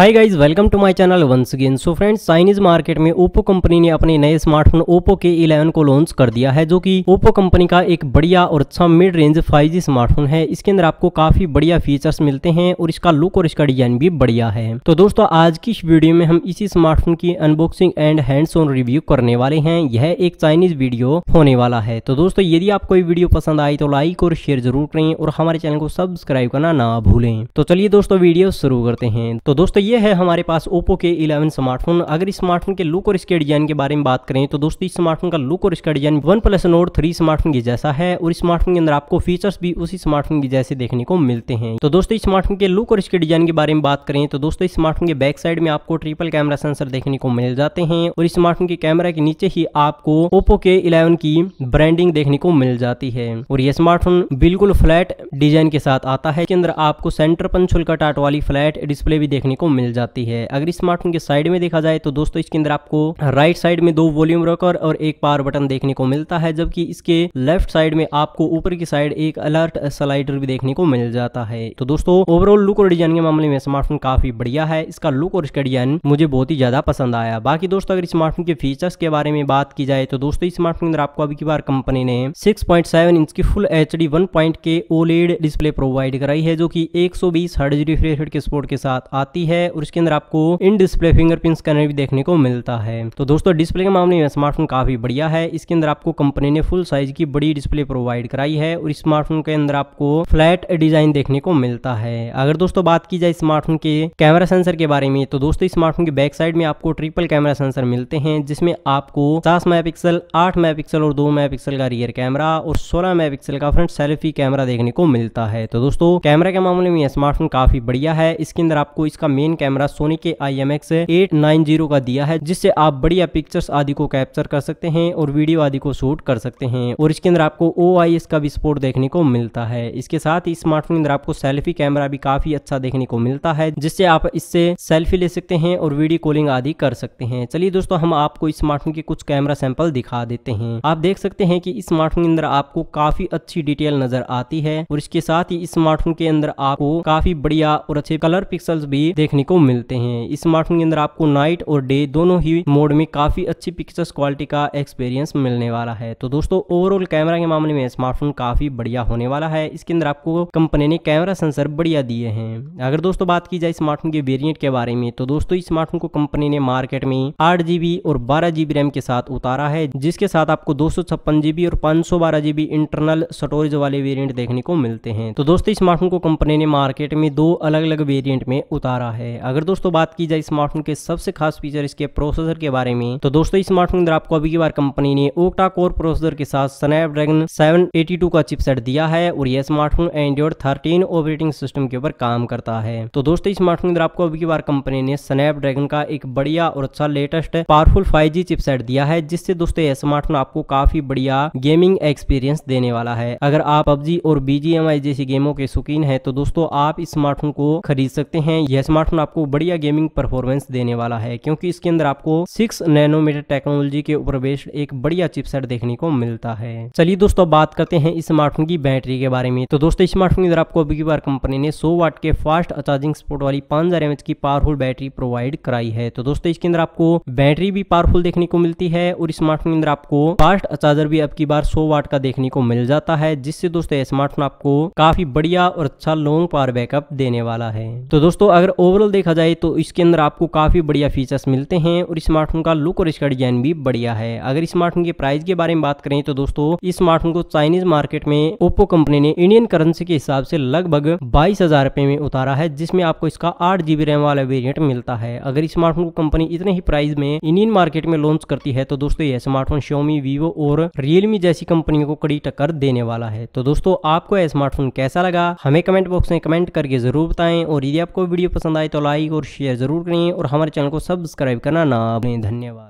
hi guys welcome to my channel once again so friends Chinese market में Oppo company ने अपने नए smartphone Oppo के 11 को लॉन्च कर दिया है जो कि ओप्पो कंपनी का एक बढ़िया और अच्छा मिड रेंज 5G स्मार्टफोन है इसके अंदर आपको काफी बढ़िया फीचर्स मिलते हैं और इसका लुक और इसका डिजाइन भी बढ़िया है तो दोस्तों आज की इस वीडियो में हम इसी स्मार्टफोन की unboxing and hands on review करने वाले हैं यह एक चाइनीज वीडियो होने वाला है तो दोस्तों यदि आपको ये वीडियो पसंद आई तो लाइक और शेयर जरूर करें और हमारे चैनल को सब्सक्राइब करना ना भूलें तो चलिए दोस्तों वीडियो शुरू करते हैं तो दोस्तों ये है हमारे पास ओप्पो के 11 स्मार्टफोन अगर इस स्मार्टफोन के लुक और इसके डिजाइन के बारे में बात करें तो दोस्तों इस स्मार्टफोन का लुक और इसका design OnePlus note three smartphone के जैसा है और स्मार्टफोन के अंदर आपको फीचर्स भी उसी स्मार्टफोन के जैसे देखने को मिलते हैं तो दोस्तों इस स्मार्टफोन के लुक और इसके डिजाइन के बारे में बात करें तो दोस्तों इस स्मार्टफोन के बैक साइड में आपको ट्रिपल कैमरा सेंसर देखने को मिल जाते हैं और इस स्मार्टफोन के कैमरा के नीचे ही आपको ओप्पो के इलेवन की ब्रांडिंग देखने को मिल जाती है और ये स्मार्टफोन बिल्कुल फ्लैट डिजाइन के साथ आता है इसके अंदर आपको सेंटर पंचोल का टाट वाली फ्लैट डिस्प्ले भी देखने को मिल जाती है अगर स्मार्टफोन के साइड में देखा जाए तो दोस्तों इसके अंदर आपको राइट साइड में दो वॉल्यूम रोकर और एक पावर बटन देखने को मिलता है जबकि इसके लेफ्ट साइड में आपको ऊपर की साइड एक अलर्ट स्लाइडर भी देखने को मिल जाता है तो दोस्तों ओवरऑल लुक और डिजाइन के मामले में स्मार्टफोन काफी बढ़िया है इसका लुक और इसका डिजाइन मुझे बहुत ही ज्यादा पसंद आया बाकी दोस्तों अगर स्मार्टफोन के फीचर्स के बारे में बात की जाए तो दोस्तों स्मार्टफोन अंदर आपको अभी की बार कंपनी ने 6.7 इंच की full H D one point K OLED display provide कराई है जो कि 120 हर्ट्ज रिफ्रेश रेट के सपोर्ट के साथ आती है है और इसके अंदर आपको इन डिस्प्ले फिंगरप्रिंट स्कैनर भी देखने को मिलता है तो दोस्तों डिस्प्ले के मामले में स्मार्टफोन काफी बढ़िया है इसके अंदर आपको कंपनी ने फुल साइज की बड़ी डिस्प्ले प्रोवाइड कराई है और स्मार्टफोन के अंदर आपको फ्लैट डिजाइन देखने को मिलता है अगर दोस्तों बात की जाए स्मार्टफोन के कैमरा सेंसर के बारे में तो दोस्तों स्मार्टफोन के बैक साइड में आपको ट्रिपल कैमरा सेंसर मिलते हैं जिसमें आपको सात मेगापिक्सल, आठ मेगापिक्सल और दो मेगापिक्सल का रियर कैमरा और सोलह मेगापिक्सल का फ्रंट सेल्फी कैमरा देखने को मिलता है तो दोस्तों कैमरा के मामले में स्मार्टफोन काफी बढ़िया है इसके अंदर आपको इसका मेन मेन कैमरा सोनी के आई एम का दिया है जिससे आप बढ़िया पिक्चर्स आदि को कैप्चर कर सकते हैं और वीडियो आदि को शूट कर सकते हैं और इसके अंदर आपको ओ का भी सपोर्ट देखने को मिलता है इसके साथ ही स्मार्टफोन के अंदर आपको सेल्फी कैमरा भी काफी अच्छा देखने को मिलता है जिससे आप इससे सेल्फी ले सकते हैं और वीडियो कॉलिंग आदि कर सकते हैं चलिए दोस्तों हम आपको स्मार्टफोन के कुछ कैमरा सैंपल दिखा देते हैं आप देख सकते हैं कि स्मार्टफोन के अंदर आपको काफी अच्छी डिटेल नजर आती है और इसके साथ ही स्मार्टफोन के अंदर आपको काफी बढ़िया और अच्छे कलर पिक्सल्स भी देखने देखने को मिलते हैं स्मार्टफोन के अंदर आपको नाइट और डे दोनों ही मोड में काफ़ी अच्छी पिक्चर्स क्वालिटी का एक्सपीरियंस मिलने वाला है तो दोस्तों ओवरऑल कैमरा के मामले में स्मार्टफोन काफ़ी बढ़िया होने वाला है इसके अंदर आपको कंपनी ने कैमरा सेंसर बढ़िया दिए हैं अगर दोस्तों बात की जाए स्मार्टफोन के वेरियंट के बारे में तो दोस्तों इस स्मार्टफोन को कंपनी ने मार्केट में आठ और बारह रैम के साथ उतारा है जिसके साथ आपको दो जीबी और पांच सौ बारह जीबी इंटरनल स्टोरेज वाले वेरियंट देखने को मिलते हैं तो दोस्तों स्मार्टफोन को कंपनी ने मार्केट में दो अलग अलग वेरियंट में उतारा है है अगर दोस्तों बात की जाए स्मार्टफोन के सबसे खास फीचर इसके प्रोसेसर के बारे में तो दोस्तों स्मार्टफोन अंदर आपको अभी की बार कंपनी ने ओक्टा कोर प्रोसेसर के साथ स्नैप एटी टू का चिपसेट दिया है और यह smartphone Android thirteen operating system के ऊपर काम करता है तो दोस्तों स्मार्टफोन अंदर आपको अभी की बार कंपनी ने स्नैपड्रैगन का एक बढ़िया और अच्छा लेटेस्ट पावरफुल फाइव चिपसेट दिया है जिससे दोस्तों यह स्मार्टफोन आपको काफी बढ़िया गेमिंग एक्सपीरियंस देने वाला है अगर आप पबजी और बीजीएमआई जैसी गेमों के शौकीन है तो दोस्तों आप इस स्मार्टफोन को खरीद सकते हैं यह स्मार्टफोन आपको बढ़िया गेमिंग परफॉर्मेंस देने वाला है क्योंकि इसके अंदर आपको सिक्स नैनोमीटर टेक्नोलॉजी के ऊपर बेस्ड एक बढ़िया चिपसेट देखने को मिलता है चलिए दोस्तों बात करते हैं इस स्मार्टफोन की बैटरी के बारे में तो दोस्तों स्मार्टफोन के अंदर आपको अभी की बार कंपनी ने सौ वाट के फास्ट चार्जिंग स्पोर्ट वाली पांच हजार की पावरफुल बैटरी प्रोवाइड कराई है तो दोस्तों इसके अंदर आपको बैटरी भी पावरफुल देखने को मिलती है और स्मार्टफोन के अंदर आपको फास्ट चार्जर भी अब की बार सो वाट का देखने को मिल जाता है जिससे दोस्तों स्मार्टफोन आपको काफी बढ़िया और अच्छा लॉन्ग पावर बैकअप देने वाला है तो दोस्तों अगर ओवरऑल ओवरऑल देखा जाए तो इसके अंदर आपको काफ़ी बढ़िया फीचर्स मिलते हैं और स्मार्टफोन का लुक और इसका डिजाइन भी बढ़िया है अगर स्मार्टफोन के प्राइस के बारे में बात करें तो दोस्तों इस स्मार्टफोन को चाइनीज मार्केट में ओप्पो कंपनी ने इंडियन करेंसी के हिसाब से लगभग बाईस हजार रुपए में उतारा है जिसमें आपको इसका आठ जीबी रैम वाला वेरियंट मिलता है अगर स्मार्टफोन को कंपनी इतने ही प्राइस में इंडियन मार्केट में लॉन्च करती है तो दोस्तों यह स्मार्टफोन शोमी वीवो और रियलमी जैसी कंपनियों को कड़ी टक्कर देने वाला है तो दोस्तों आपको यह स्मार्टफोन कैसा लगा हमें कमेंट बॉक्स में कमेंट करके जरूर बताएं और यदि आपको वीडियो पसंद आए तो तो लाइक और शेयर ज़रूर करें और हमारे चैनल को सब्सक्राइब करना ना अपने धन्यवाद